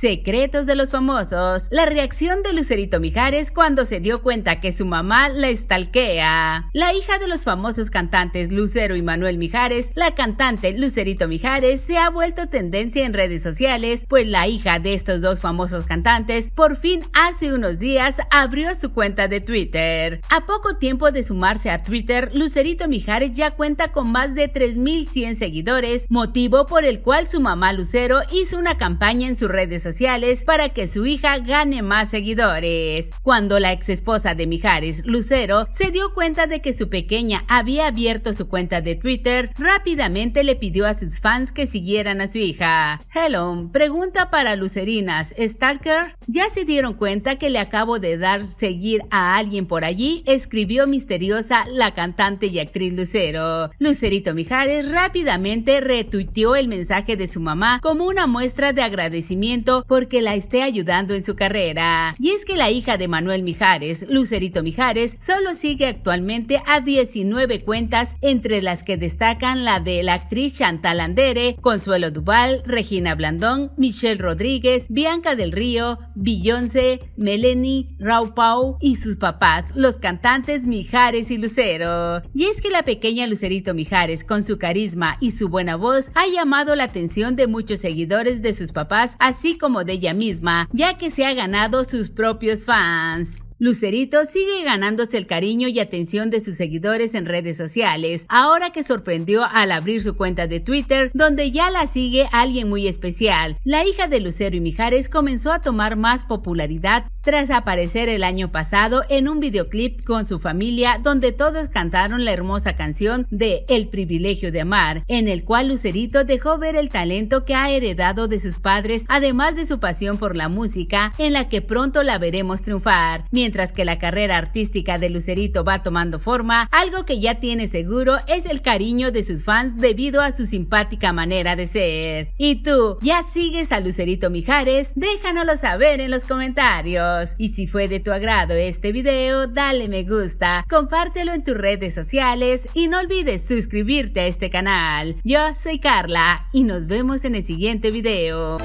Secretos de los famosos. La reacción de Lucerito Mijares cuando se dio cuenta que su mamá la estalquea. La hija de los famosos cantantes Lucero y Manuel Mijares, la cantante Lucerito Mijares, se ha vuelto tendencia en redes sociales, pues la hija de estos dos famosos cantantes por fin hace unos días abrió su cuenta de Twitter. A poco tiempo de sumarse a Twitter, Lucerito Mijares ya cuenta con más de 3.100 seguidores, motivo por el cual su mamá Lucero hizo una campaña en sus redes sociales sociales para que su hija gane más seguidores. Cuando la ex esposa de Mijares, Lucero, se dio cuenta de que su pequeña había abierto su cuenta de Twitter, rápidamente le pidió a sus fans que siguieran a su hija. Hello, pregunta para Lucerinas, ¿Stalker? ¿Ya se dieron cuenta que le acabo de dar seguir a alguien por allí? Escribió misteriosa la cantante y actriz Lucero. Lucerito Mijares rápidamente retuiteó el mensaje de su mamá como una muestra de agradecimiento porque la esté ayudando en su carrera. Y es que la hija de Manuel Mijares, Lucerito Mijares, solo sigue actualmente a 19 cuentas, entre las que destacan la de la actriz Chantal Andere, Consuelo Duval, Regina Blandón, Michelle Rodríguez, Bianca del Río, Beyoncé, Melanie, Pau y sus papás, los cantantes Mijares y Lucero. Y es que la pequeña Lucerito Mijares, con su carisma y su buena voz, ha llamado la atención de muchos seguidores de sus papás, así como de ella misma, ya que se ha ganado sus propios fans. Lucerito sigue ganándose el cariño y atención de sus seguidores en redes sociales, ahora que sorprendió al abrir su cuenta de Twitter, donde ya la sigue alguien muy especial. La hija de Lucero y Mijares comenzó a tomar más popularidad tras aparecer el año pasado en un videoclip con su familia donde todos cantaron la hermosa canción de El privilegio de amar, en el cual Lucerito dejó ver el talento que ha heredado de sus padres, además de su pasión por la música, en la que pronto la veremos triunfar. Mientras que la carrera artística de Lucerito va tomando forma, algo que ya tiene seguro es el cariño de sus fans debido a su simpática manera de ser. ¿Y tú? ¿Ya sigues a Lucerito Mijares? Déjanoslo saber en los comentarios. Y si fue de tu agrado este video, dale me gusta, compártelo en tus redes sociales y no olvides suscribirte a este canal. Yo soy Carla y nos vemos en el siguiente video.